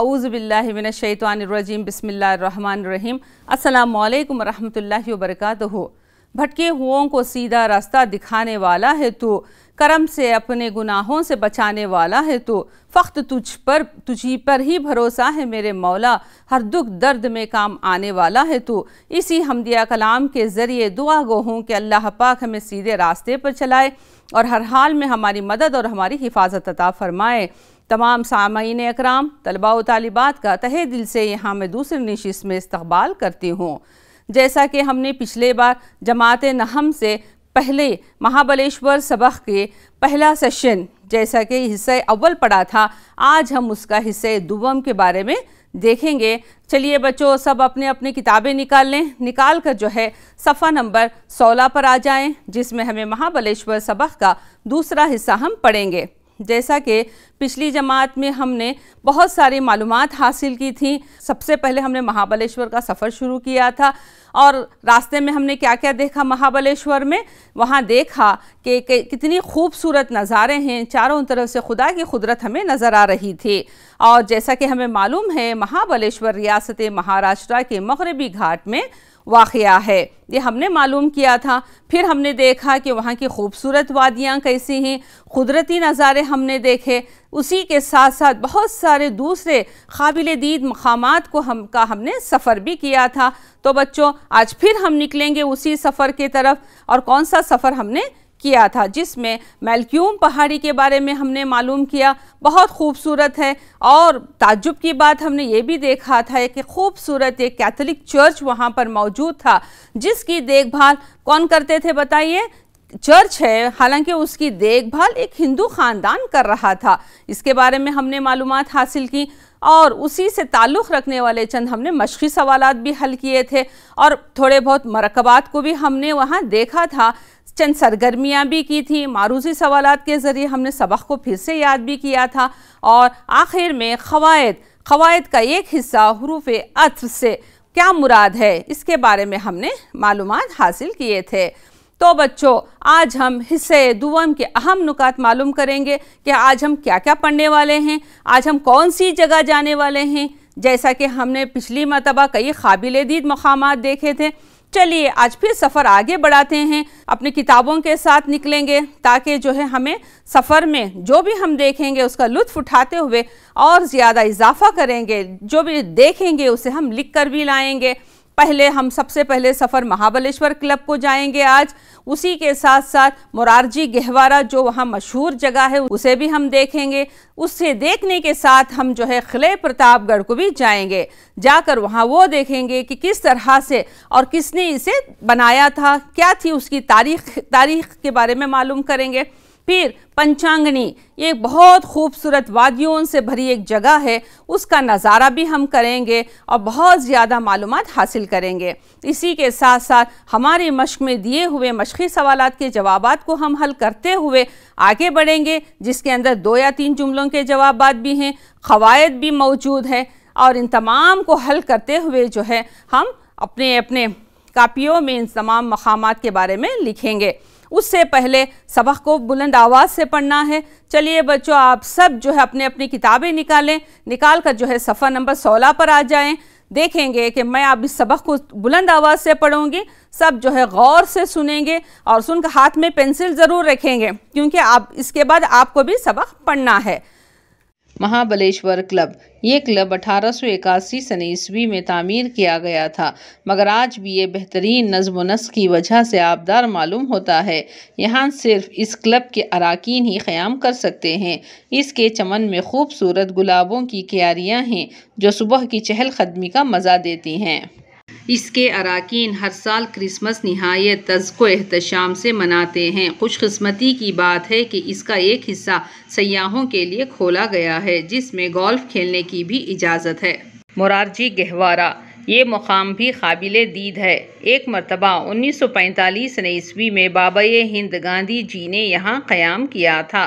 अऊज़बिल्लिमिनशैतवानरजीम रहीम अल्लाम वरहमल वर्क भटके हुओं को सीधा रास्ता दिखाने वाला है तो करम से अपने गुनाहों से बचाने वाला है तो फ़ख्त तुझ पर तुझी पर ही भरोसा है मेरे मौला हर दुख दर्द में काम आने वाला है तो इसी हमदिया कलाम के ज़रिए दुआ गो हूँ कि अल्लाह पाक हमें सीधे रास्ते पर चलाए और हर हाल में हमारी मदद और हमारी हिफाजत अता फ़रमाए तमाम सामीन अकराम तलबा व तालिबात का तहे दिल से यहाँ मैं दूसरी नशिस में इस्तबाल करती हूँ जैसा कि हमने पिछले बार जमात नहम से पहले महाबलेश्वर सबक के पहला सेशन जैसा कि हिस्से अव्वल पड़ा था आज हम उसका हिस्से दुबम के बारे में देखेंगे चलिए बच्चों सब अपने अपने किताबें निकाल लें निकाल कर जो है सफ़ा नंबर 16 पर आ जाएं जिसमें हमें महाबलेश्वर सबक का दूसरा हिस्सा हम पढ़ेंगे जैसा कि पिछली जमात में हमने बहुत सारी मालूम हासिल की थी सबसे पहले हमने महाबलेश्वर का सफ़र शुरू किया था और रास्ते में हमने क्या क्या देखा महाबलेश्वर में वहाँ देखा कि कितनी खूबसूरत नज़ारे हैं चारों तरफ से खुदा की कुदरत हमें नज़र आ रही थी और जैसा कि हमें मालूम है महाबलेश्वर रियासत महाराष्ट्र के मगरबी घाट में वाक़ है ये हमने मालूम किया था फिर हमने देखा कि वहाँ की खूबसूरत वादियाँ कैसी हैं कुदरती नज़ारे हमने देखे उसी के साथ साथ बहुत सारे दूसरे काबिल दीद मकाम को हम का हमने सफ़र भी किया था तो बच्चों आज फिर हम निकलेंगे उसी सफ़र की तरफ और कौन सा सफ़र हमने किया था जिसमें मेलक्यूम पहाड़ी के बारे में हमने मालूम किया बहुत खूबसूरत है और ताज्जुब की बात हमने ये भी देखा था कि खूबसूरत एक कैथोलिक चर्च वहाँ पर मौजूद था जिसकी देखभाल कौन करते थे बताइए चर्च है हालांकि उसकी देखभाल एक हिंदू ख़ानदान कर रहा था इसके बारे में हमने मालूम हासिल की और उसी से ताल्लुक़ रखने वाले चंद हमने मशक़ी सवाल भी हल किए थे और थोड़े बहुत मरकबात को भी हमने वहाँ देखा था चंद सरगर्मियाँ भी की थी मारूसी सवाल के ज़रिए हमने सबक को फिर से याद भी किया था और आखिर में कवायद कवायद का एक हिस्सा हरूफ अथ से क्या मुराद है इसके बारे में हमने मालूम हासिल किए थे तो बच्चों आज हम हिस्से दुवम के अहम नुकात मालूम करेंगे कि आज हम क्या क्या पढ़ने वाले हैं आज हम कौन सी जगह जाने वाले हैं जैसा कि हमने पिछली मरतबा कई काबिल दीद मकाम देखे थे चलिए आज फिर सफ़र आगे बढ़ाते हैं अपनी किताबों के साथ निकलेंगे ताकि जो है हमें सफ़र में जो भी हम देखेंगे उसका लुत्फ़ उठाते हुए और ज़्यादा इजाफा करेंगे जो भी देखेंगे उसे हम लिख कर भी लाएंगे पहले हम सबसे पहले सफ़र महाबलेश्वर क्लब को जाएंगे आज उसी के साथ साथ मुरारजी गहवारा जो वहाँ मशहूर जगह है उसे भी हम देखेंगे उससे देखने के साथ हम जो है खिले प्रतापगढ़ को भी जाएंगे जाकर वहाँ वो देखेंगे कि किस तरह से और किसने इसे बनाया था क्या थी उसकी तारीख तारीख के बारे में मालूम करेंगे फिर पंचांगनी ये बहुत खूबसूरत वादियों से भरी एक जगह है उसका नज़ारा भी हम करेंगे और बहुत ज़्यादा मालूम हासिल करेंगे इसी के साथ साथ हमारे मश्क में दिए हुए मशक़ी सवाल के जवाब को हम हल करते हुए आगे बढ़ेंगे जिसके अंदर दो या तीन जुमलों के जवाब भी हैं क़वायद भी मौजूद है और इन तमाम को हल करते हुए जो है हम अपने अपने कापियों में इन तमाम मकाम के बारे में लिखेंगे उससे पहले सबक को बुलंद आवाज़ से पढ़ना है चलिए बच्चों आप सब जो है अपने अपनी किताबें निकालें निकाल कर जो है सफ़ा नंबर सोलह पर आ जाएँ देखेंगे कि मैं अब इस सबक को बुलंद आवाज़ से पढ़ूंगी सब जो है गौर से सुनेंगे और सुनकर हाथ में पेंसिल ज़रूर रखेंगे क्योंकि आप इसके बाद आपको भी सबक पढ़ना है महाबलेश्वर क्लब ये क्लब अठारह सौ इक्यासी सन ईस्वी में तामीर किया गया था मगर आज भी ये बेहतरीन नज्म नस की वजह से आबदार मालूम होता है यहाँ सिर्फ इस क्लब के अरकान ही क़्याम कर सकते हैं इसके चमन में खूबसूरत गुलाबों की क्यारियाँ हैं जो सुबह की चहल कदमी का मज़ा देती हैं इसके अरकान हर साल क्रिसमस नहायत तज़को अहतशाम से मनाते हैं खुशकस्मती की बात है कि इसका एक हिस्सा सयाहों के लिए खोला गया है जिसमें गोल्फ़ खेलने की भी इजाज़त है मोरारजी गहवारा ये मुकाम भी काबिल दीद है एक मरतबा 1945 सौ पैंतालीस ईस्वी में बाबा हिंद गांधी जी ने यहाँ क़्याम किया था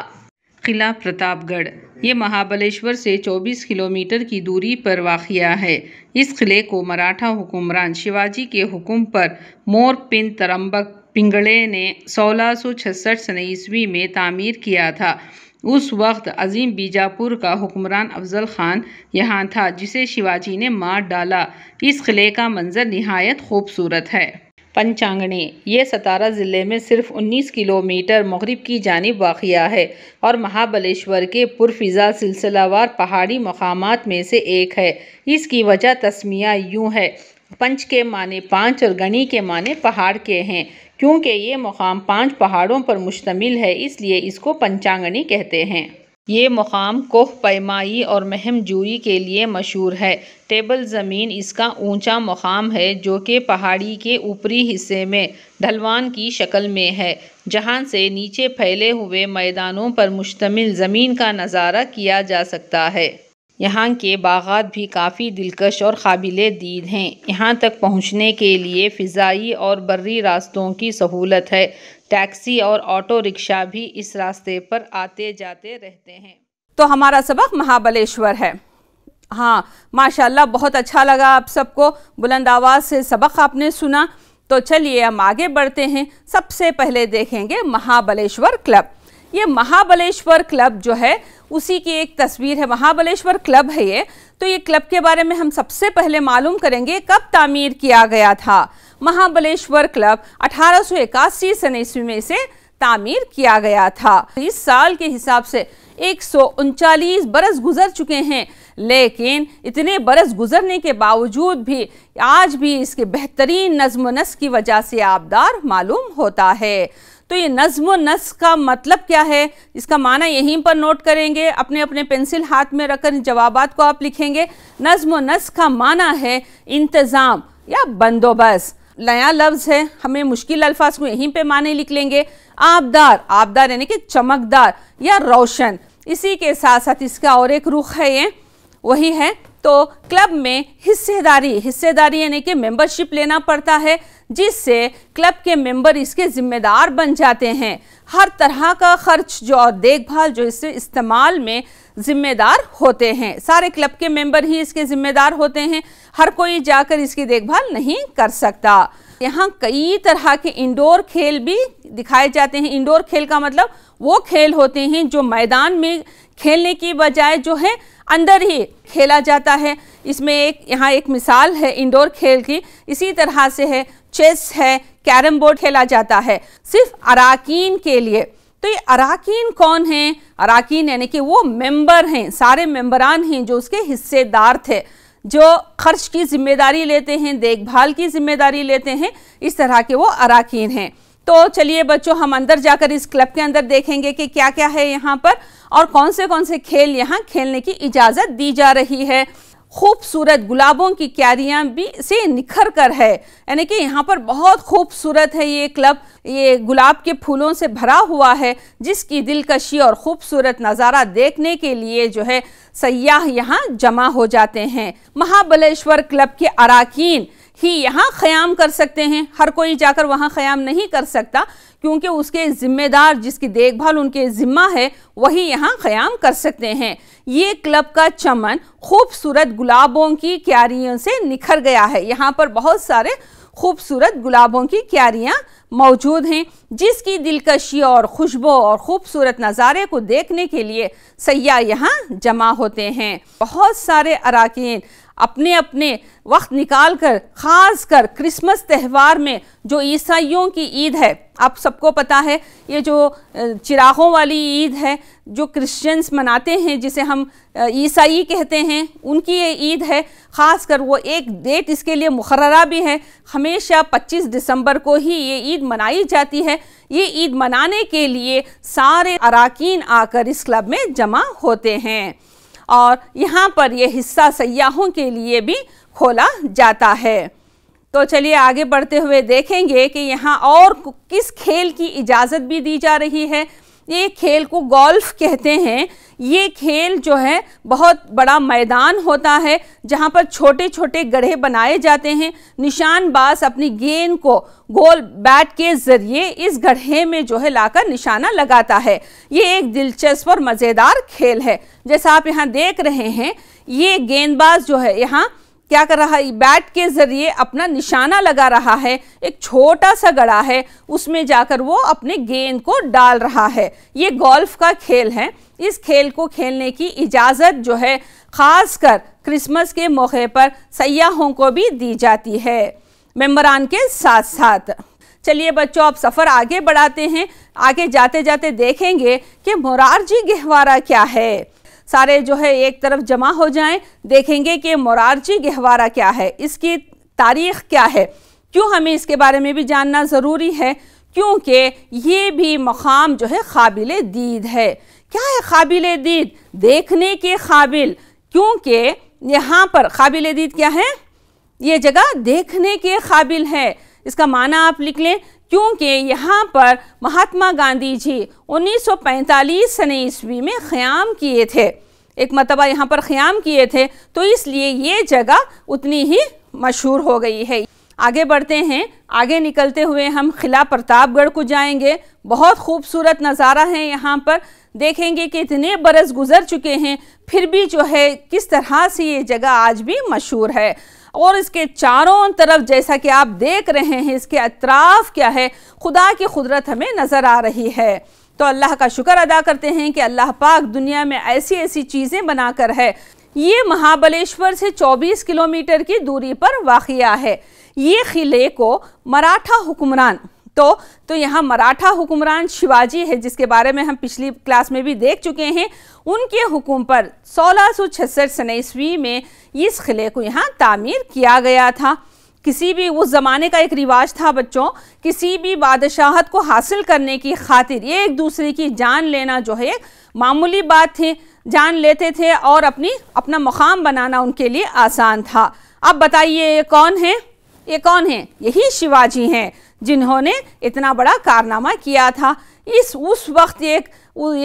किला प्रतापगढ़ ये महाबलेश्वर से 24 किलोमीटर की दूरी पर वाक़ है इस किले को मराठा हुकुमरान शिवाजी के हुक्म पर मोर पिन तरम्बक पिंगड़े ने 1666 सौ ईस्वी में तामीर किया था उस वक्त अजीम बीजापुर का हुक्मरान अफजल खान यहाँ था जिसे शिवाजी ने मार डाला इस किले का मंज़र नहायत खूबसूरत है पंचांगणी ये सतारा ज़िले में सिर्फ 19 किलोमीटर मगरब की जानब वाक़ है और महाबलेश्वर के पुरफिज़ा सिलसिलावार पहाड़ी मकाम में से एक है इसकी वजह तस्मिया यूँ है पंच के माने पाँच और गणी के माने पहाड़ के हैं क्योंकि ये मकाम पाँच पहाड़ों पर मुश्तमिल है इसलिए इसको पंचांगणी कहते हैं ये मुकाम कोह पैमाई और महम जूई के लिए मशहूर है टेबल ज़मीन इसका ऊंचा मुकाम है जो कि पहाड़ी के ऊपरी हिस्से में ढलवान की शक्ल में है जहां से नीचे फैले हुए मैदानों पर मुश्तमिल ज़मीन का नज़ारा किया जा सकता है यहाँ के बाग़ात भी काफ़ी दिलकश और काबिल दीद हैं यहाँ तक पहुँचने के लिए फ़िज़ाई और बर्री रास्तों की सहूलत है टैक्सी और ऑटो रिक्शा भी इस रास्ते पर आते जाते रहते हैं तो हमारा सबक महाबलेश्वर है हाँ माशाल्लाह बहुत अच्छा लगा आप सबको बुलंद आवाज़ से सबक आपने सुना तो चलिए हम आगे बढ़ते हैं सबसे पहले देखेंगे महाबलेश्वर क्लब ये महाबलेश्वर क्लब जो है उसी की एक तस्वीर है महाबलेश्वर क्लब है ये तो ये क्लब के बारे में हम सबसे पहले मालूम करेंगे कब तामीर किया गया था महाबलेश्वर क्लब अठारह सौ सन ईस्वी में इसे तामीर किया गया था इस साल के हिसाब से एक बरस गुजर चुके हैं लेकिन इतने बरस गुजरने के बावजूद भी आज भी इसके बेहतरीन नज्म नस की वजह से आबदार मालूम होता है तो ये नज्म नस का मतलब क्या है इसका माना यहीं पर नोट करेंगे अपने अपने पेंसिल हाथ में रखकर जवाबात को आप लिखेंगे नज्म नस का माना है इंतज़ाम या बंदोबस्त नया लफ्ज़ है हमें मुश्किल अल्फाज को यहीं पे माने लिख लेंगे आबदार आबदार यानी कि चमकदार या रोशन इसी के साथ साथ इसका और एक रुख है ये वही है तो क्लब में हिस्सेदारी हिस्सेदारी यानी कि मेंबरशिप लेना पड़ता है जिससे क्लब के मेंबर इसके ज़िम्मेदार बन जाते हैं हर तरह का खर्च जो और देखभाल जो इससे इस्तेमाल में ज़िम्मेदार होते हैं सारे क्लब के मेंबर ही इसके ज़िम्मेदार होते हैं हर कोई जाकर इसकी देखभाल नहीं कर सकता यहाँ कई तरह के इंडोर खेल भी दिखाए जाते हैं इंडोर खेल का मतलब वो खेल होते हैं जो मैदान में खेलने की बजाय जो है अंदर ही खेला जाता है इसमें एक यहाँ एक मिसाल है इंडोर खेल की इसी तरह से है चेस है कैरम बोर्ड खेला जाता है सिर्फ अराकीन के लिए तो ये अराकीन कौन हैं अराकीन यानी कि वो मेंबर हैं सारे मेंबरान हैं जो उसके हिस्सेदार थे जो खर्च की जिम्मेदारी लेते हैं देखभाल की जिम्मेदारी लेते हैं इस तरह के वो अराकीन हैं तो चलिए बच्चों हम अंदर जाकर इस क्लब के अंदर देखेंगे कि क्या क्या है यहाँ पर और कौन से कौन से खेल यहाँ खेलने की इजाज़त दी जा रही है खूबसूरत गुलाबों की क्यारियाँ भी से निखर कर है यानी कि यहाँ पर बहुत खूबसूरत है ये क्लब ये गुलाब के फूलों से भरा हुआ है जिसकी दिलकशी और ख़ूबसूरत नज़ारा देखने के लिए जो है सयाह यहाँ जमा हो जाते हैं महाबलेश्वर क्लब के अरकान ही यहाँ ख़याम कर सकते हैं हर कोई जाकर वहाँ ख़याम नहीं कर सकता क्योंकि उसके ज़िम्मेदार जिसकी देखभाल उनके ज़िम्मा है वही यहाँ ख़याम कर सकते हैं ये क्लब का चमन खूबसूरत गुलाबों की क्यारियों से निखर गया है यहाँ पर बहुत सारे खूबसूरत गुलाबों की क्यारियाँ मौजूद हैं जिसकी दिलकशी और खुशबू और ख़ूबसूरत नज़ारे को देखने के लिए सयाह यहाँ जमा होते हैं बहुत सारे अरकान अपने अपने वक्त निकाल कर ख़ास कर क्रिसमस त्यौहार में जो ईसाइयों की ईद है आप सबको पता है ये जो चिरागों वाली ईद है जो क्रिश्चियंस मनाते हैं जिसे हम ईसाई कहते हैं उनकी ये ईद है ख़ास कर वो एक डेट इसके लिए मुकर्रा भी है हमेशा 25 दिसंबर को ही ये ईद मनाई जाती है ये ईद मनाने के लिए सारे अरकान आकर इस क्लब में जमा होते हैं और यहाँ पर यह हिस्सा सयाहों के लिए भी खोला जाता है तो चलिए आगे बढ़ते हुए देखेंगे कि यहाँ और किस खेल की इजाज़त भी दी जा रही है ये खेल को गोल्फ कहते हैं ये खेल जो है बहुत बड़ा मैदान होता है जहाँ पर छोटे छोटे गढ़े बनाए जाते हैं निशानबाज अपनी गेंद को गोल बैट के ज़रिए इस गढ़े में जो है लाकर निशाना लगाता है ये एक दिलचस्प और मज़ेदार खेल है जैसा आप यहाँ देख रहे हैं ये गेंदबाज जो है यहाँ क्या कर रहा है बैट के ज़रिए अपना निशाना लगा रहा है एक छोटा सा गड़ा है उसमें जाकर वो अपने गेंद को डाल रहा है ये गोल्फ का खेल है इस खेल को खेलने की इजाज़त जो है ख़ासकर क्रिसमस के मौके पर सयाहों को भी दी जाती है मेम्बरान के साथ साथ चलिए बच्चों आप सफ़र आगे बढ़ाते हैं आगे जाते जाते देखेंगे कि मोरारजी गहवारा क्या है सारे जो है एक तरफ जमा हो जाएं देखेंगे कि मोरारजी गहवारा क्या है इसकी तारीख क्या है क्यों हमें इसके बारे में भी जानना ज़रूरी है क्योंकि ये भी मकाम जो है काबिल दीद है क्या है काबिल दीद देखने के काबिल क्योंकि यहाँ पर काबिल दीद क्या है ये जगह देखने के काबिल है इसका माना आप लिख लें क्योंकि यहाँ पर महात्मा गांधी जी 1945 सने ईस्वी में ख़याम किए थे एक मरतबा यहाँ पर ख़याम किए थे तो इसलिए ये जगह उतनी ही मशहूर हो गई है आगे बढ़ते हैं आगे निकलते हुए हम ख़िला प्रतापगढ़ को जाएंगे बहुत खूबसूरत नज़ारा है यहाँ पर देखेंगे कि इतने बरस गुज़र चुके हैं फिर भी जो है किस तरह से ये जगह आज भी मशहूर है और इसके चारों तरफ जैसा कि आप देख रहे हैं इसके अतराफ क्या है खुदा की कुदरत हमें नज़र आ रही है तो अल्लाह का शुक्र अदा करते हैं कि अल्लाह पाक दुनिया में ऐसी ऐसी चीज़ें बनाकर है ये महाबलेश्वर से 24 किलोमीटर की दूरी पर वाक़ है ये क़िले को मराठा हुक्मरान तो तो यहाँ मराठा हुक्मरान शिवाजी है जिसके बारे में हम पिछली क्लास में भी देख चुके हैं उनके हुकुम पर सोलह सौ छसठ सन ईस्वी में इस किले को यहाँ तामीर किया गया था किसी भी उस ज़माने का एक रिवाज था बच्चों किसी भी बादशाहत को हासिल करने की खातिर एक दूसरे की जान लेना जो है मामूली बात थी जान लेते थे और अपनी अपना मुकाम बनाना उनके लिए आसान था अब बताइए ये कौन है ये कौन है यही शिवाजी हैं जिन्होंने इतना बड़ा कारनामा किया था इस उस वक्त एक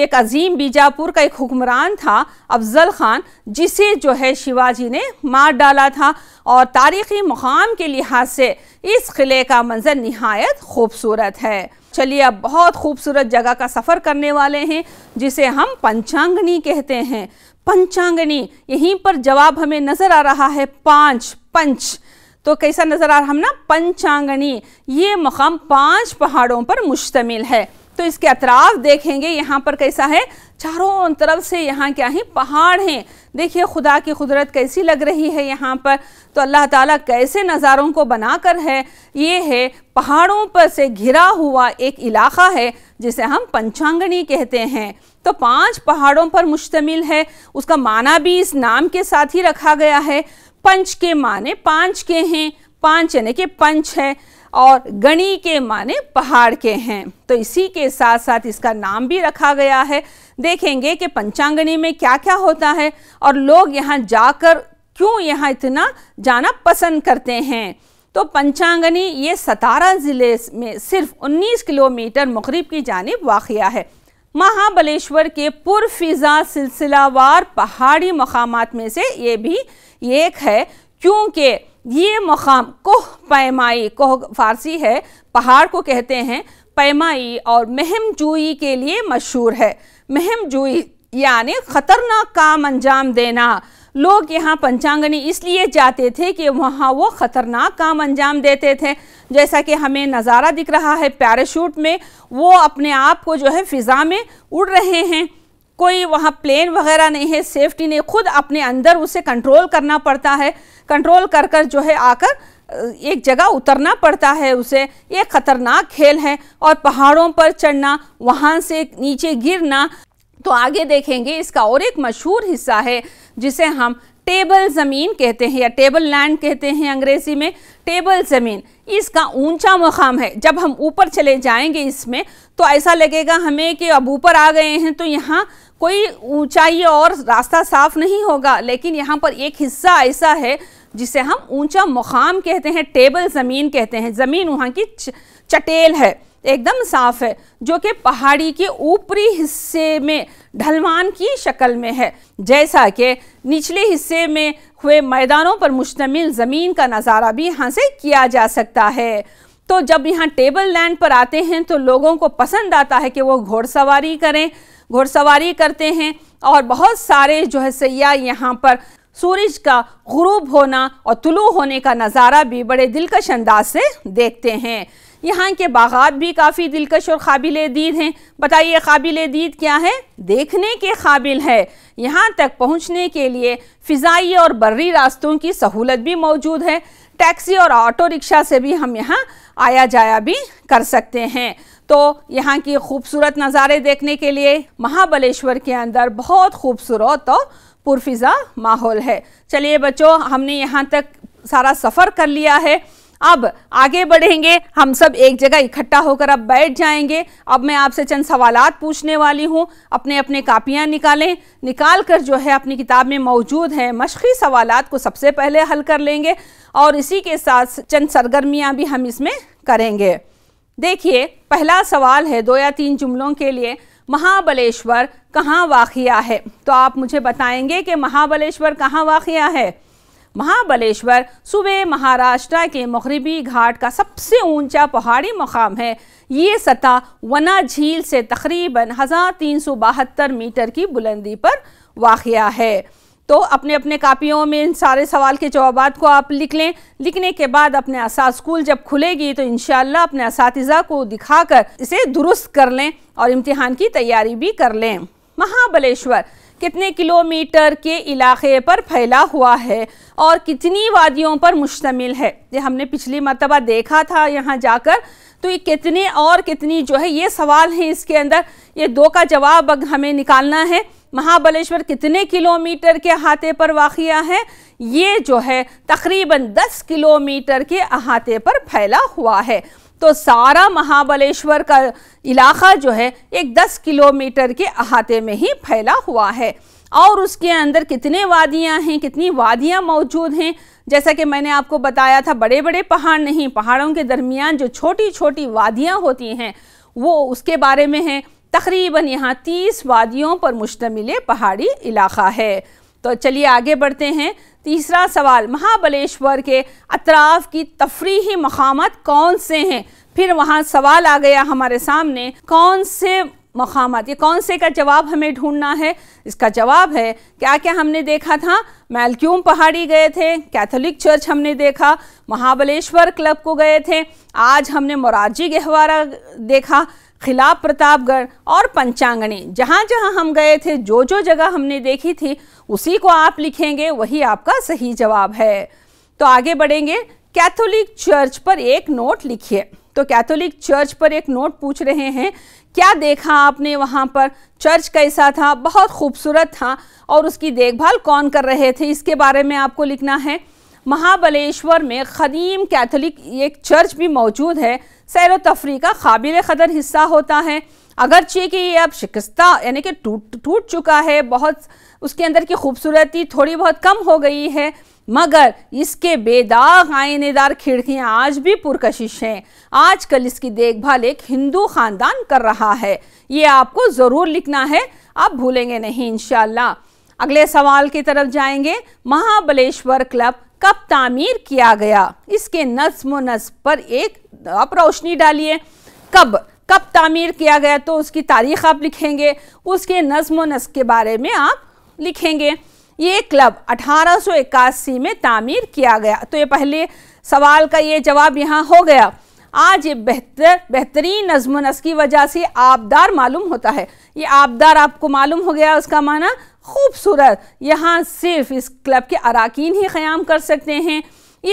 एक अजीम बीजापुर का एक हुक्मरान था अफजल ख़ान जिसे जो है शिवाजी ने मार डाला था और तारीख़ी मुकाम के लिहाज से इस क़िले का मंज़र नहायत खूबसूरत है चलिए अब बहुत खूबसूरत जगह का सफ़र करने वाले हैं जिसे हम पंचांगनी कहते हैं पंचांगनी यहीं पर जवाब हमें नज़र आ रहा है पाँच पंच तो कैसा नज़र आ रहा हम ना पंचांगनी ये मकाम पांच पहाड़ों पर मुश्तमिल है तो इसके अतराफ देखेंगे यहाँ पर कैसा है चारों तरफ से यहाँ क्या है पहाड़ हैं देखिए खुदा की कुदरत कैसी लग रही है यहाँ पर तो अल्लाह ताला कैसे नज़ारों को बनाकर है ये है पहाड़ों पर से घिरा हुआ एक इलाका है जिसे हम पंचांगनी कहते हैं तो पांच पहाड़ों पर मुश्तमिल है उसका माना भी इस नाम के साथ ही रखा गया है पंच के माने पांच के हैं पांच यानी कि पंच है और गणी के माने पहाड़ के हैं तो इसी के साथ साथ इसका नाम भी रखा गया है देखेंगे कि पंचांगणी में क्या क्या होता है और लोग यहाँ जाकर क्यों यहाँ इतना जाना पसंद करते हैं तो पंचांगनी ये सतारा ज़िले में सिर्फ 19 किलोमीटर मगरब की जानब वाक़ है महाबलेश्वर के पुरफिज़ा सिलसिलावार पहाड़ी मकाम में से ये भी एक है क्योंकि ये मकाम कोह पैमाई कोह फारसी है पहाड़ को कहते हैं पैमाई और महम जूई के लिए मशहूर है महम जूई यानी ख़तरनाक काम अंजाम देना लोग यहाँ पंचांगनी इसलिए जाते थे कि वहाँ वो ख़तरनाक काम अंजाम देते थे जैसा कि हमें नज़ारा दिख रहा है पैराशूट में वो अपने आप को जो है फ़िज़ा में उड़ रहे हैं कोई वहाँ प्लेन वगैरह नहीं है सेफ्टी नहीं खुद अपने अंदर उसे कंट्रोल करना पड़ता है कंट्रोल कर कर जो है आकर एक जगह उतरना पड़ता है उसे ये खतरनाक खेल है और पहाड़ों पर चढ़ना वहाँ से नीचे गिरना तो आगे देखेंगे इसका और एक मशहूर हिस्सा है जिसे हम टेबल ज़मीन कहते हैं या टेबल लैंड कहते हैं अंग्रेज़ी में टेबल ज़मीन इसका ऊंचा मुकाम है जब हम ऊपर चले जाएंगे इसमें तो ऐसा लगेगा हमें कि अब ऊपर आ गए हैं तो यहाँ कोई ऊंचाई और रास्ता साफ नहीं होगा लेकिन यहाँ पर एक हिस्सा ऐसा है जिसे हम ऊंचा मुकाम कहते हैं टेबल ज़मीन कहते हैं ज़मीन वहाँ की चटेल है एकदम साफ है जो कि पहाड़ी के ऊपरी हिस्से में ढलवान की शक्ल में है जैसा कि निचले हिस्से में हुए मैदानों पर मुश्तमिल ज़मीन का नज़ारा भी यहाँ से किया जा सकता है तो जब यहाँ टेबल लैंड पर आते हैं तो लोगों को पसंद आता है कि वो घोड़सवारी करें घुड़सवारी करते हैं और बहुत सारे जो है सयाह यहाँ पर सूरज का गुरूब होना और तुलू होने का नज़ारा भी बड़े दिलकश अंदाज से देखते हैं यहाँ के बागात भी काफ़ी दिलकश और काबिल दीद हैं बताइए काबिल दीद क्या है देखने के काबिल है यहाँ तक पहुँचने के लिए फ़िज़ाई और बर्री रास्तों की सहूलत भी मौजूद है टैक्सी और ऑटो रिक्शा से भी हम यहाँ आया जाया भी कर सकते हैं तो यहाँ की खूबसूरत नज़ारे देखने के लिए महाबलेश्वर के अंदर बहुत खूबसूरत और तो पुरफिज़ा माहौल है चलिए बच्चों हमने यहाँ तक सारा सफ़र कर लिया है अब आगे बढ़ेंगे हम सब एक जगह इकट्ठा होकर अब बैठ जाएंगे अब मैं आपसे चंद सवाल पूछने वाली हूँ अपने अपने कापियाँ निकालें निकाल कर जो है अपनी किताब में मौजूद हैं मशक़ी सवाल को सबसे पहले हल कर लेंगे और इसी के साथ चंद सरगर्मियाँ भी हम इसमें करेंगे देखिए पहला सवाल है दो या तीन जुमलों के लिए महाबलेश्वर कहाँ वाक़ है तो आप मुझे बताएंगे कि महाबलेश्वर कहाँ वाक़ है महाबलेश्वर सुबह महाराष्ट्र के मगरबी घाट का सबसे ऊंचा पहाड़ी मकाम है ये सतह वना झील से तकरीबन हज़ार तीन सौ बहत्तर मीटर की बुलंदी पर वाक़ है तो अपने अपने कापियों में इन सारे सवाल के जवाब को आप लिख लें लिखने के बाद अपने स्कूल जब खुलेगी तो इन अपने इस को दिखाकर इसे दुरुस्त कर लें और इम्तहान की तैयारी भी कर लें महाबलेश्वर कितने किलोमीटर के इलाके पर फैला हुआ है और कितनी वादियों पर मुश्तमिल है ये हमने पिछली मरतबा देखा था यहाँ जाकर तो ये कितने और कितनी जो है ये सवाल हैं इसके अंदर ये दो का जवाब हमें निकालना है महाबलेश्वर कितने किलोमीटर के अहाते पर वाक़ है ये जो है तकरीबन 10 किलोमीटर के अहाते पर फैला हुआ है तो सारा महाबलेश्वर का इलाका जो है एक 10 किलोमीटर के अहाते में ही फैला हुआ है और उसके अंदर कितने वादियां हैं कितनी वादियां मौजूद हैं जैसा कि मैंने आपको बताया था बड़े बड़े पहाड़ नहीं पहाड़ों के दरमियान जो छोटी छोटी वादियां होती हैं वो उसके बारे में हैं तकरीबन यहाँ तीस वादियों पर मुश्तमिल पहाड़ी इलाका है तो चलिए आगे बढ़ते हैं तीसरा सवाल महाबलेश्वर के अतराफ़ की तफरीही मकाम कौन से हैं फिर वहाँ सवाल आ गया हमारे सामने कौन से मकाम ये कौन से का जवाब हमें ढूंढना है इसका जवाब है क्या क्या हमने देखा था मैलक्यूम पहाड़ी गए थे कैथोलिक चर्च हमने देखा महाबलेश्वर क्लब को गए थे आज हमने मोराजी गहवारा देखा खिलाफ प्रतापगढ़ और पंचांगणी जहाँ जहाँ हम गए थे जो जो जगह हमने देखी थी उसी को आप लिखेंगे वही आपका सही जवाब है तो आगे बढ़ेंगे कैथोलिक चर्च पर एक नोट लिखिए तो कैथोलिक चर्च पर एक नोट पूछ रहे हैं क्या देखा आपने वहाँ पर चर्च कैसा था बहुत खूबसूरत था और उसकी देखभाल कौन कर रहे थे इसके बारे में आपको लिखना है महाबलेश्वर में ख़दीम कैथोलिक एक चर्च भी मौजूद है सैर तफरी का काबिल क़दर हिस्सा होता है अगरचे कि ये अब शिकस्ता यानी कि टूट टूट चुका है बहुत उसके अंदर की खूबसूरती थोड़ी बहुत कम हो गई है मगर इसके बेदाग आयनेदार खिड़कियाँ आज भी पुरकशिश हैं आजकल इसकी देखभाल एक हिंदू ख़ानदान कर रहा है ये आपको ज़रूर लिखना है आप भूलेंगे नहीं इन अगले सवाल की तरफ जाएंगे महाबलेश्वर क्लब कब तामीर किया गया इसके नज्म नस्ब पर एक आप रोशनी डालिए कब कब तामीर किया गया तो उसकी तारीख आप लिखेंगे उसके नज्म नस्ब के बारे में आप लिखेंगे ये क्लब अठारह में तामीर किया गया तो ये पहले सवाल का ये जवाब यहाँ हो गया आज ये बेहतर बेहतरीन नज्म नस की वजह से आबदार मालूम होता है ये आबदार आपको मालूम हो गया उसका माना खूबसूरत यहाँ सिर्फ इस क्लब के अरकान ही क़्याम कर सकते हैं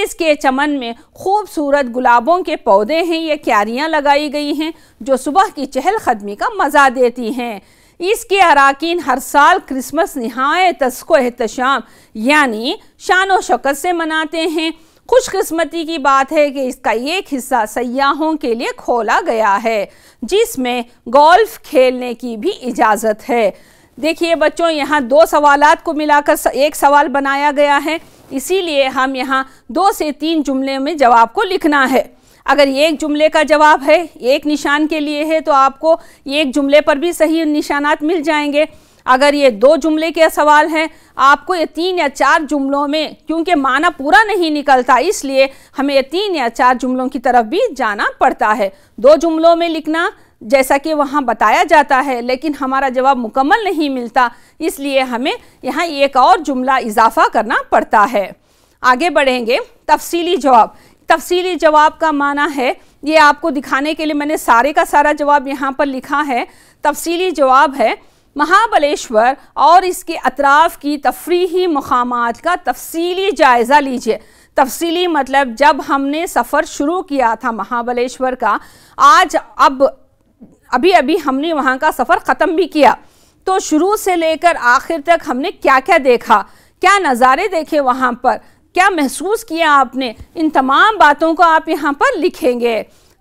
इसके चमन में खूबसूरत गुलाबों के पौधे हैं ये क्यारियाँ लगाई गई हैं जो सुबह की चहल ख़दमी का मज़ा देती हैं इसके अरकान हर साल क्रिसमस नहायत तस्को एहतशाम यानी शान व से मनाते हैं खुशकस्मती की बात है कि इसका एक हिस्सा सयाहों के लिए खोला गया है जिसमें गोल्फ खेलने की भी इजाज़त है देखिए बच्चों यहाँ दो सवाल को मिलाकर एक सवाल बनाया गया है इसीलिए हम यहाँ दो से तीन जुमले में जवाब को लिखना है अगर एक जुमले का जवाब है एक निशान के लिए है तो आपको एक जुमले पर भी सही निशानात मिल जाएंगे अगर ये दो जुमले के सवाल हैं आपको ये तीन या चार जुमलों में क्योंकि माना पूरा नहीं निकलता इसलिए हमें ये तीन या चार जुमलों की तरफ भी जाना पड़ता है दो जुमलों में लिखना जैसा कि वहाँ बताया जाता है लेकिन हमारा जवाब मुकम्मल नहीं मिलता इसलिए हमें यहाँ एक और जुमला इजाफा करना पड़ता है आगे बढ़ेंगे तफसीली जवाब तफसीली जवाब का माना है ये आपको दिखाने के लिए मैंने सारे का सारा जवाब यहाँ पर लिखा है तफसीली जवाब है महाबलेश्वर और इसके अतराफ़ की तफरीही मकाम का तफसीली जायज़ा लीजिए तफसीली मतलब जब हमने सफ़र शुरू किया था महाबलेश्वर का आज अब अभी अभी हमने वहाँ का सफ़र ख़त्म भी किया तो शुरू से लेकर आखिर तक हमने क्या क्या देखा क्या नज़ारे देखे वहाँ पर क्या महसूस किया आपने इन तमाम बातों को आप यहाँ पर लिखेंगे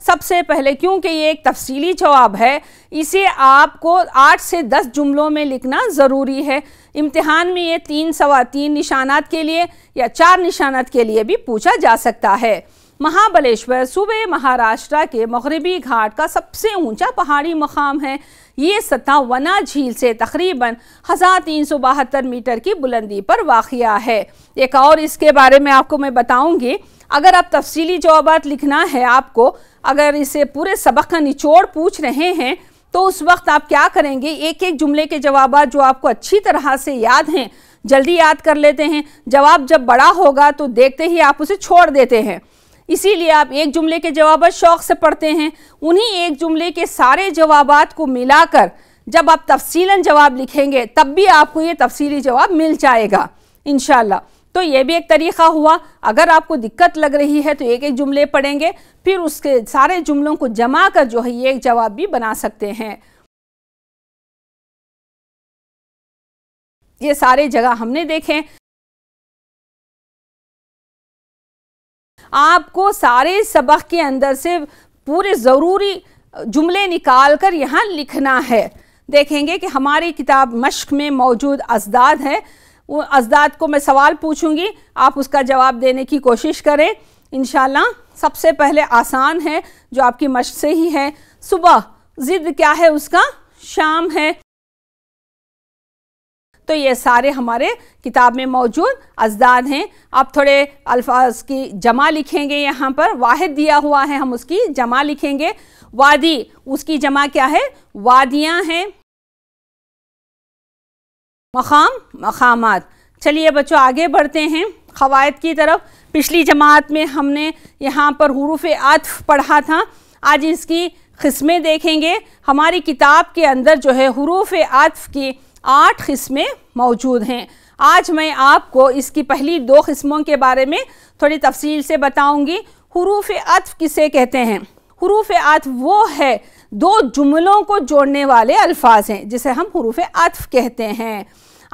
सबसे पहले क्योंकि ये एक तफसीली जवाब है इसे आपको आठ से दस जुमलों में लिखना ज़रूरी है इम्तहान में ये तीन सवा तीन निशानात के लिए या चार निशानात के लिए भी पूछा जा सकता है महाबलेश्वर सूबे महाराष्ट्र के मगरबी घाट का सबसे ऊंचा पहाड़ी मकाम है ये सतह वना झील से तकरीबन हज़ार तीन सौ बहत्तर मीटर की बुलंदी पर वाक़ है एक और इसके बारे में आपको मैं बताऊँगी अगर आप तफसीली जवाब लिखना है आपको अगर इसे पूरे सबक का निचोड़ पूछ रहे हैं तो उस वक्त आप क्या करेंगे एक एक जुमले के जवाब जो आपको अच्छी तरह से याद हैं जल्दी याद कर लेते हैं जवाब जब बड़ा होगा तो देखते ही आप उसे छोड़ देते हैं इसीलिए आप एक जुमले के जवाब शौक़ से पढ़ते हैं उन्हीं एक जुमले के सारे जवाब को मिलाकर जब आप तफसीला जवाब लिखेंगे तब भी आपको ये तफसीली जवाब मिल जाएगा इन तो ये भी एक तरीक़ा हुआ अगर आपको दिक्कत लग रही है तो एक एक जुमले पढ़ेंगे फिर उसके सारे जुमलों को जमा कर जो है ये एक जवाब भी बना सकते हैं ये सारे जगह हमने देखे आपको सारे सबक के अंदर से पूरे ज़रूरी जुमले निकाल कर यहाँ लिखना है देखेंगे कि हमारी किताब मश्क में मौजूद अजदाद है वो अजदाद को मैं सवाल पूछूंगी आप उसका जवाब देने की कोशिश करें इन सबसे पहले आसान है जो आपकी मश्क से ही है सुबह ज़िद क्या है उसका शाम है तो ये सारे हमारे किताब में मौजूद अजदाद हैं अब थोड़े अल्फाज की जमा लिखेंगे यहाँ पर वाहिद दिया हुआ है हम उसकी जमा लिखेंगे वादी उसकी जमा क्या है वादियाँ हैं मकाम मकामात चलिए बच्चों आगे बढ़ते हैं ख़वाद की तरफ पिछली जमात में हमने यहाँ पर हरूफ आतफ पढ़ा था आज इसकी किस्में देखेंगे हमारी किताब के अंदर जो है हरूफ आतफ की आठ किस्में मौजूद हैं आज मैं आपको इसकी पहली दो किस्मों के बारे में थोड़ी तफसील से बताऊंगी हरूफ अतफ किसे कहते हैं हरूफ अतफ वो है दो जुमलों को जोड़ने वाले अल्फाज हैं जिसे हम हरूफ अतफ कहते हैं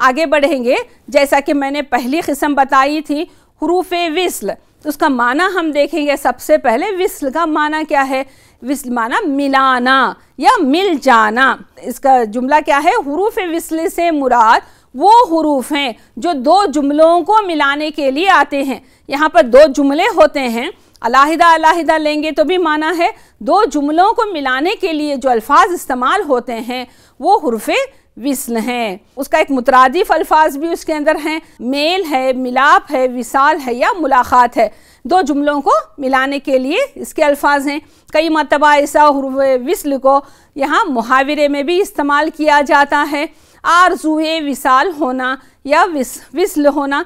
आगे बढ़ेंगे जैसा कि मैंने पहली किस्म बताई थी हरूफ विसल उसका माना हम देखेंगे सबसे पहले विसल का माना क्या है विस्ल माना मिलाना या मिल जाना इसका जुमला क्या है हरूफ विस्ल से मुराद वो हरूफ हैं जो दो जुमलों को मिलाने के लिए आते हैं यहाँ पर दो जुमले होते हैं अलाहिदा अलाहिदा लेंगे तो भी माना है दो जुमलों को मिलाने के लिए जो अल्फाज इस्तेमाल होते हैं वो हरूफ विस्ल हैं उसका एक मुतरदिफ अल्फाज भी उसके अंदर हैं मेल है मिलाप है विसाल है या मुलाकात है दो जुमलों को मिलाने के लिए इसके अल्फाज हैं कई मरतबा ऐसा हरूफ विस्ल को यहाँ मुहावरे में भी इस्तेमाल किया जाता है आरजूए विसाल होना या विस विस्ल होना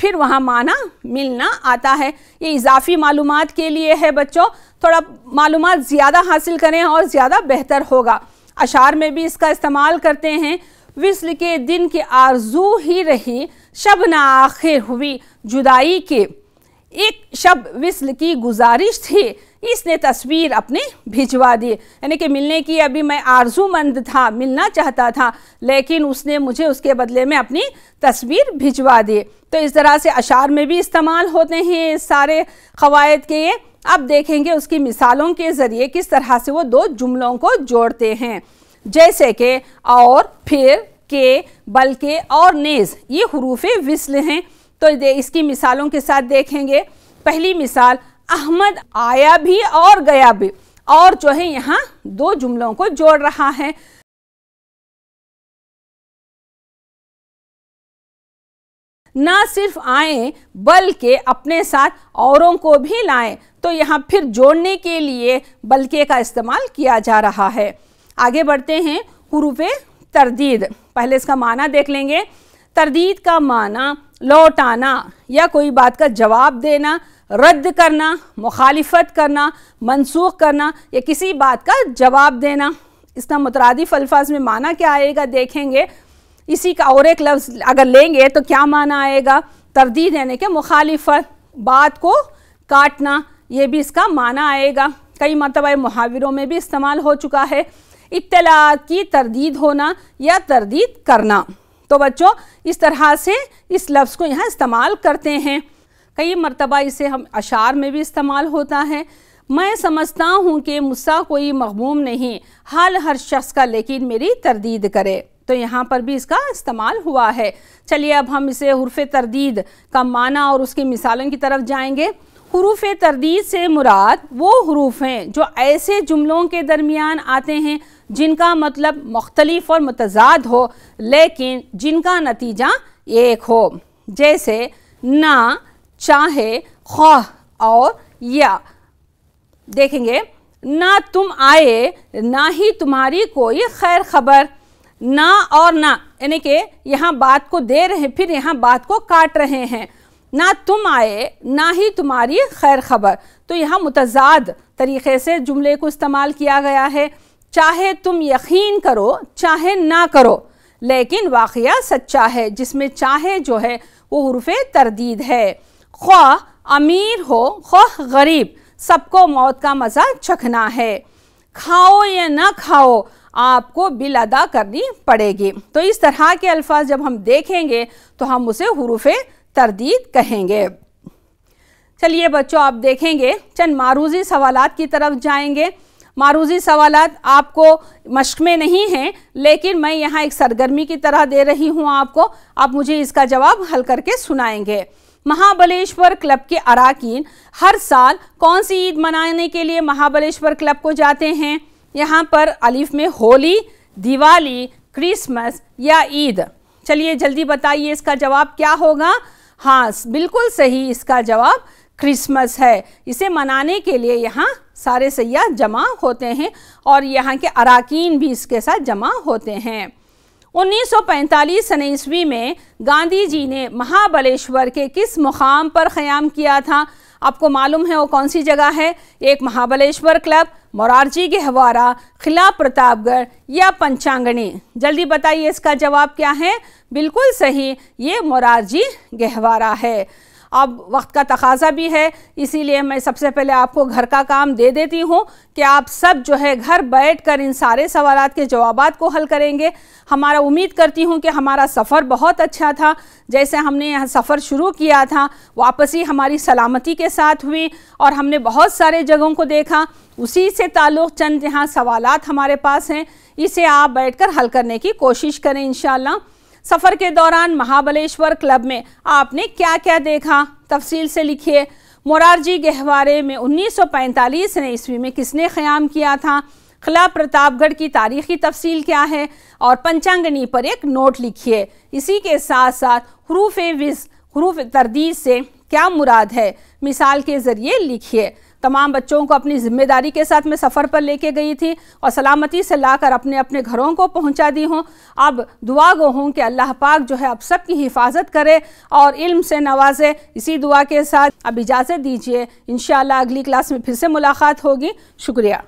फिर वहाँ माना मिलना आता है ये इजाफी मालूम के लिए है बच्चों थोड़ा मालूम ज़्यादा हासिल करें और ज़्यादा बेहतर होगा अशार में भी इसका इस्तेमाल करते हैं विस्ल के दिन की आरजू ही रही शब ना आखिर हुई जुदाई के एक शब विस्ल की गुजारिश थी इसने तस्वीर अपने भिजवा दी यानी कि मिलने की अभी मैं आरजूमंद था मिलना चाहता था लेकिन उसने मुझे उसके बदले में अपनी तस्वीर भिजवा दी तो इस तरह से अशार में भी इस्तेमाल होते हैं सारे कवायद के अब देखेंगे उसकी मिसालों के ज़रिए किस तरह से वो दो जुमलों को जोड़ते हैं जैसे कि और फिर के बल्कि और नेज ये हरूफ विस्ल हैं तो इसकी मिसालों के साथ देखेंगे पहली मिसाल अहमद आया भी और गया भी और जो है यहाँ दो जुमलों को जोड़ रहा है ना सिर्फ आए बल्कि अपने साथ औरों को भी लाएं तो यहाँ फिर जोड़ने के लिए बल्कि का इस्तेमाल किया जा रहा है आगे बढ़ते हैं हरूफ तरदीद पहले इसका माना देख लेंगे तरदीद का माना लौटाना या कोई बात का जवाब देना रद्द करना मुखालफत करना मनसूख करना या किसी बात का जवाब देना इसका मुतरदिफ़ अल्फाज में माना क्या आएगा देखेंगे इसी का और एक लफ्ज़ अगर लेंगे तो क्या माना आएगा तब्दील यानी कि मुखालिफत बात को काटना ये भी इसका माना आएगा कई मरतबा मुहावरों में भी इस्तेमाल हो चुका है इतला की तरदीद होना या तरदीद करना तो बच्चों इस तरह से इस लफ्ज़ को यहाँ इस्तेमाल करते हैं कई मरतबा इसे हम अशार में भी इस्तेमाल होता है मैं समझता हूँ कि मुस्सा कोई मखमूम नहीं हाल हर शख्स का लेकिन मेरी तरदीद करे तो यहाँ पर भी इसका इस्तेमाल हुआ है चलिए अब हम इसे हरफ तरदीद का माना और उसकी मिसालों की तरफ जाएंगे हरूफ तरदीद से मुराद वो हरूफ हैं जो ऐसे जुमलों के दरमियान आते हैं जिनका मतलब मुख्तलिफ और मतजाद हो लेकिन जिनका नतीजा एक हो जैसे ना चाहे ख्वाह और या देखेंगे ना तुम आए ना ही तुम्हारी कोई खैर खबर ना और ना यानी कि यहाँ बात को दे रहे फिर यहाँ बात को काट रहे हैं ना तुम आए ना ही तुम्हारी खैर खबर तो यहाँ मुतजाद तरीके से जुमले को इस्तेमाल किया गया है चाहे तुम यकीन करो चाहे ना करो लेकिन वाक़ सच्चा है जिसमें चाहे जो है वो हरूफ तरदीद है ख्वा अमीर हो ख्वाह गरीब सबको मौत का मज़ा चखना है खाओ या ना खाओ आपको बिल अदा करनी पड़ेगी तो इस तरह के अल्फाज जब हम देखेंगे तो हम उसे हरूफ तरदीद कहेंगे चलिए बच्चों आप देखेंगे चंद मारूजी सवालात की तरफ जाएंगे मारूजी सवालात आपको मश्क में नहीं हैं लेकिन मैं यहाँ एक सरगर्मी की तरह दे रही हूँ आपको आप मुझे इसका जवाब हल करके सुनाएंगे महाबलेश्वर क्लब के अराकीन हर साल कौन सी ईद मनाने के लिए महाबलेश्वर क्लब को जाते हैं यहाँ पर अलिफ में होली दिवाली क्रिसमस या ईद चलिए जल्दी बताइए इसका जवाब क्या होगा हाँ बिल्कुल सही इसका जवाब क्रिसमस है इसे मनाने के लिए यहाँ सारे सयाह जमा होते हैं और यहाँ के अरकान भी इसके साथ जमा होते हैं 1945 सौ ईस्वी में गांधी जी ने महाबलेश्वर के किस मुकाम पर क़याम किया था आपको मालूम है वो कौन सी जगह है एक महाबलेश्वर क्लब मोरारजी के हवारा खिला प्रतापगढ़ या पंचांगणी जल्दी बताइए इसका जवाब क्या है बिल्कुल सही ये मोरारजी गहवारा है अब वक्त का तकाजा भी है इसीलिए मैं सबसे पहले आपको घर का काम दे देती हूँ कि आप सब जो है घर बैठ कर इन सारे सवाल के जवाब को हल करेंगे हमारा उम्मीद करती हूँ कि हमारा सफ़र बहुत अच्छा था जैसे हमने यहाँ सफ़र शुरू किया था वापसी हमारी सलामती के साथ हुई और हमने बहुत सारे जगहों को देखा उसी से ताल्लुक़ चंद यहाँ सवाल हमारे पास हैं इसे आप बैठकर हल करने की कोशिश करें इन सफर के दौरान महाबलेश्वर क्लब में आपने क्या क्या देखा तफसील से लिखिए मोरारजी गहवारे में 1945 सौ ईस्वी में किसने क़्याम किया था ख़िला प्रतापगढ़ की तारीखी तफसील क्या है और पंचांगनी पर एक नोट लिखिए इसी के साथ साथ हरूफ विज हरूफ तरदीज से क्या मुराद है मिसाल के ज़रिए लिखिए तमाम बच्चों को अपनी जिम्मेदारी के साथ में सफ़र पर लेके गई थी और सलामती से लाकर अपने अपने घरों को पहुंचा दी हूँ अब दुआ गो हों कि अल्लाह पाक जो है अब सब की हिफाजत करे और इल्म से नवाजे इसी दुआ के साथ अब इजाज़त दीजिए इन अगली क्लास में फिर से मुलाकात होगी शुक्रिया